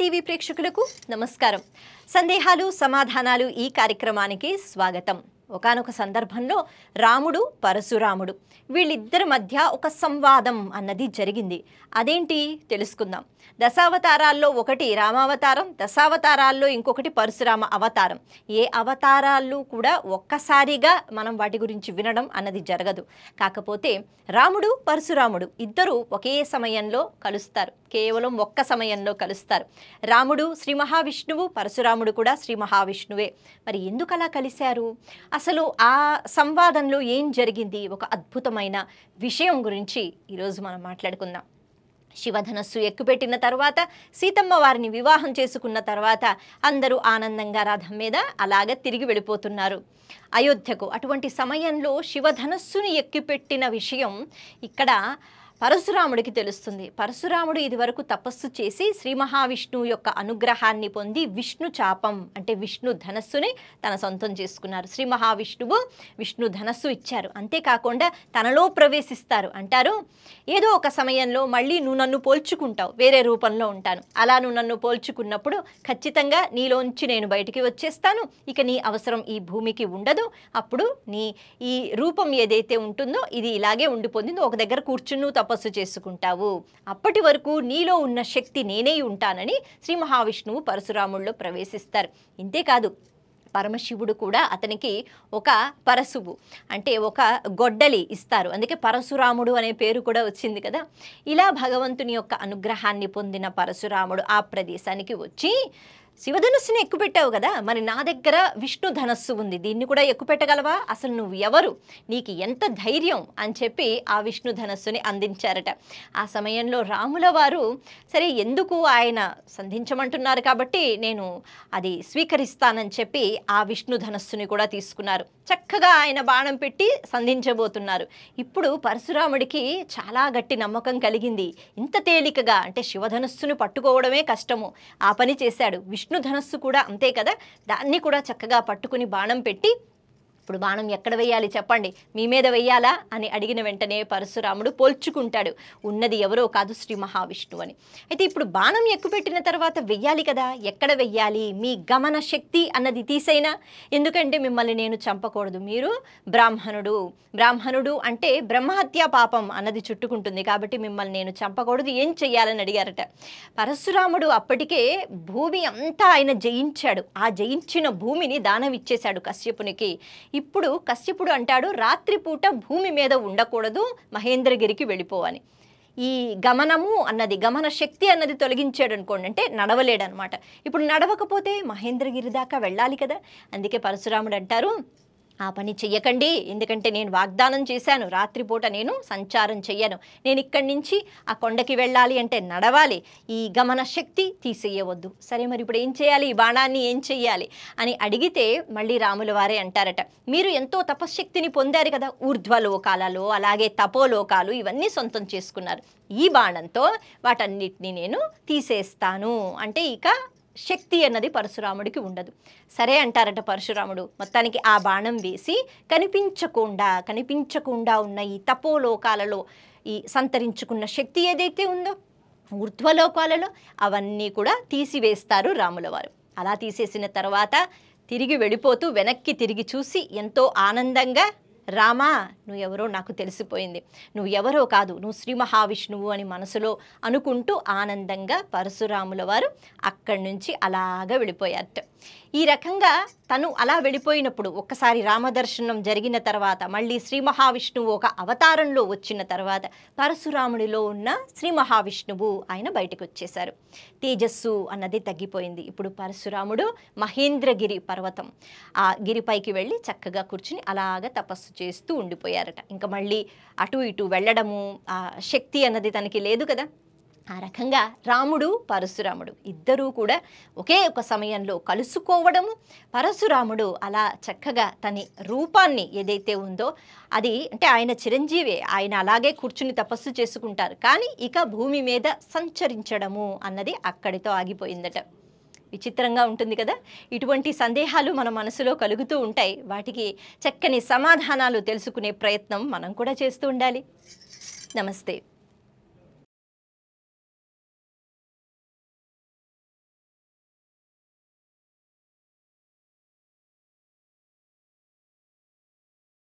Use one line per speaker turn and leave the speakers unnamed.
TV ప్రేక్షకులకు నమస్కారం సందేహాలు సమాధానాలు ఈ కార్యక్రమానికి స్వాగతం ఒకనొక సందర్భంలో రాముడు పరశురాముడు వీళ్ళిద్దరి మధ్య ఒక సంవాదం అన్నది జరిగింది అదేంటి తెలుసుకుందాం దశావతారాల్లో ఒకటి రామావతారం దశావతారాల్లో ఇంకొకటి పరశురామ అవతారం ఏ అవతారాలు కూడా ఒక్కసారిగా మనం వాటి గురించి వినడం అన్నది జరగదు కాకపోతే రాముడు పరశురాముడు ఇద్దరూ ఒకే సమయంలో కలుస్తారు కేవలం ఒక్క సమయంలో కలుస్తారు రాముడు శ్రీ మహావిష్ణువు పరశురాముడు కూడా శ్రీ మహావిష్ణువే మరి ఎందుకు అలా కలిశారు అసలు ఆ సంవాదంలో ఏం జరిగింది ఒక అద్భుతమైన విషయం గురించి ఈరోజు మనం మాట్లాడుకుందాం శివధనస్సు ఎక్కుపెట్టిన తర్వాత సీతమ్మ వారిని వివాహం చేసుకున్న తర్వాత అందరూ ఆనందంగా రథం మీద అలాగే తిరిగి వెళ్ళిపోతున్నారు అయోధ్యకు అటువంటి సమయంలో శివధనస్సుని ఎక్కిపెట్టిన విషయం ఇక్కడ పరశురాముడికి తెలుస్తుంది పరశురాముడు ఇదివరకు తపస్సు చేసి శ్రీ మహావిష్ణువు యొక్క అనుగ్రహాన్ని పొంది విష్ణు చాపం అంటే విష్ణు ధనస్సుని తన సొంతం చేసుకున్నారు శ్రీ మహావిష్ణువు విష్ణు ధనస్సు ఇచ్చారు అంతేకాకుండా తనలో ప్రవేశిస్తారు అంటారు ఏదో ఒక సమయంలో మళ్ళీ నువ్వు నన్ను పోల్చుకుంటావు వేరే రూపంలో ఉంటాను అలా నువ్వు నన్ను పోల్చుకున్నప్పుడు ఖచ్చితంగా నీలోంచి నేను బయటికి వచ్చేస్తాను ఇక నీ అవసరం ఈ భూమికి ఉండదు అప్పుడు నీ ఈ రూపం ఏదైతే ఉంటుందో ఇది ఇలాగే ఉండిపోతుందో ఒక దగ్గర కూర్చుని తపస్సు చేసుకుంటావు అప్పటి వరకు నీలో ఉన్న శక్తి నేనే ఉంటానని శ్రీ మహావిష్ణువు పరశురాముల్లో ప్రవేశిస్తారు ఇంతేకాదు పరమశివుడు కూడా అతనికి ఒక పరశువు అంటే ఒక గొడ్డలి ఇస్తారు అందుకే పరశురాముడు అనే పేరు కూడా వచ్చింది కదా ఇలా భగవంతుని యొక్క అనుగ్రహాన్ని పొందిన పరశురాముడు ఆ ప్రదేశానికి వచ్చి శివధనుస్సుని ఎక్కుపెట్టావు కదా మరి నా దగ్గర విష్ణు ధనస్సు ఉంది దీన్ని కూడా ఎక్కుపెట్టగలవా అసలు నువ్వు ఎవరు నీకు ఎంత ధైర్యం అని చెప్పి ఆ విష్ణు ధనస్సుని అందించారట ఆ సమయంలో రాముల వారు సరే ఎందుకు ఆయన సంధించమంటున్నారు కాబట్టి నేను అది స్వీకరిస్తానని చెప్పి ఆ విష్ణు ధనస్సుని కూడా తీసుకున్నారు చక్కగా ఆయన బాణం పెట్టి సంధించబోతున్నారు ఇప్పుడు పరశురాముడికి చాలా గట్టి నమ్మకం కలిగింది ఇంత తేలికగా అంటే శివధనస్సును పట్టుకోవడమే కష్టము ఆ పని చేశాడు విష్ణు ధనస్సు కూడా అంతే కదా దాన్ని కూడా చక్కగా పట్టుకుని బాణం పెట్టి ఇప్పుడు బాణం ఎక్కడ వేయాలి చెప్పండి మీ మీద వెయ్యాలా అని అడిగిన వెంటనే పరశురాముడు పోల్చుకుంటాడు ఉన్నది ఎవరో కాదు శ్రీ మహావిష్ణువు అని అయితే ఇప్పుడు బాణం ఎక్కుపెట్టిన తర్వాత వెయ్యాలి కదా ఎక్కడ వెయ్యాలి మీ గమన శక్తి అన్నది తీసైనా ఎందుకంటే మిమ్మల్ని నేను చంపకూడదు మీరు బ్రాహ్మణుడు బ్రాహ్మణుడు అంటే బ్రహ్మహత్య పాపం అన్నది చుట్టుకుంటుంది కాబట్టి మిమ్మల్ని నేను చంపకూడదు ఏం చెయ్యాలని అడిగారట పరశురాముడు అప్పటికే భూమి అంతా ఆయన జయించాడు ఆ జయించిన భూమిని దానం ఇచ్చేశాడు కశ్యపునికి ఇప్పుడు కశ్యపుడు అంటాడు రాత్రిపూట భూమి మీద ఉండకూడదు మహేంద్రగిరికి వెళ్ళిపోవని ఈ గమనము అన్నది గమన శక్తి అన్నది తొలగించాడు అనుకోండి అంటే నడవలేడనమాట ఇప్పుడు నడవకపోతే మహేంద్రగిరి దాకా వెళ్ళాలి కదా అందుకే పరశురాముడు అంటారు ఆ పని చెయ్యకండి ఎందుకంటే నేను వాగ్దానం చేశాను రాత్రిపూట నేను సంచారం చెయ్యను నేను ఇక్కడి నుంచి ఆ కొండకి వెళ్ళాలి అంటే నడవాలి ఈ గమన శక్తి తీసేయవద్దు సరే మరి ఇప్పుడు ఏం చేయాలి ఈ బాణాన్ని ఏం చెయ్యాలి అని అడిగితే మళ్ళీ రాముల వారే అంటారట మీరు ఎంతో తపశ్శక్తిని పొందారు కదా ఊర్ధ్వలోకాలలో అలాగే తపోలోకాలు ఇవన్నీ సొంతం చేసుకున్నారు ఈ బాణంతో వాటన్నిటిని నేను తీసేస్తాను అంటే ఇక శక్తి అన్నది పరశురాముడికి ఉండదు సరే అంటారట పరశురాముడు మొత్తానికి ఆ బాణం వేసి కనిపించకుండా కనిపించకుండా ఉన్న ఈ తపోలోకాలలో ఈ సంతరించుకున్న శక్తి ఏదైతే ఉందో ఊర్ధ్వలోకాలలో అవన్నీ కూడా తీసివేస్తారు రాముల వారు అలా తీసేసిన తర్వాత తిరిగి వెళ్ళిపోతూ వెనక్కి తిరిగి చూసి ఎంతో ఆనందంగా రామా నువ్వు ఎవరో నాకు తెలిసిపోయింది నువ్వు ఎవరో కాదు నువ్వు శ్రీ మహావిష్ణువు అని మనసులో అనుకుంటూ ఆనందంగా పరశురాముల వారు అక్కడి నుంచి అలాగ వెళ్ళిపోయారు ఈ రకంగా తను అలా వెళ్ళిపోయినప్పుడు ఒక్కసారి రామదర్శనం జరిగిన తర్వాత మళ్ళీ శ్రీ మహావిష్ణువు ఒక అవతారంలో వచ్చిన తర్వాత పరశురాముడిలో ఉన్న శ్రీ మహావిష్ణువు ఆయన బయటకు వచ్చేశారు తేజస్సు అన్నది తగ్గిపోయింది ఇప్పుడు పరశురాముడు మహేంద్రగిరి పర్వతం ఆ గిరిపైకి వెళ్ళి చక్కగా కూర్చుని అలాగ తపస్సు చేస్తూ ఉండిపోయారట ఇంకా మళ్ళీ అటు ఇటు వెళ్ళడము ఆ శక్తి అన్నది తనకి లేదు కదా ఆ రకంగా రాముడు పరశురాముడు ఇద్దరూ కూడా ఒకే ఒక సమయంలో కలుసుకోవడము పరశురాముడు అలా చక్కగా తన రూపాన్ని ఏదైతే ఉందో అది అంటే ఆయన చిరంజీవి ఆయన అలాగే కూర్చుని తపస్సు చేసుకుంటారు కానీ ఇక భూమి మీద సంచరించడము అన్నది అక్కడితో ఆగిపోయిందట విచిత్రంగా ఉంటుంది కదా ఇటువంటి సందేహాలు మన మనసులో కలుగుతూ ఉంటాయి వాటికి చక్కని సమాధానాలు తెలుసుకునే ప్రయత్నం మనం కూడా చేస్తూ ఉండాలి నమస్తే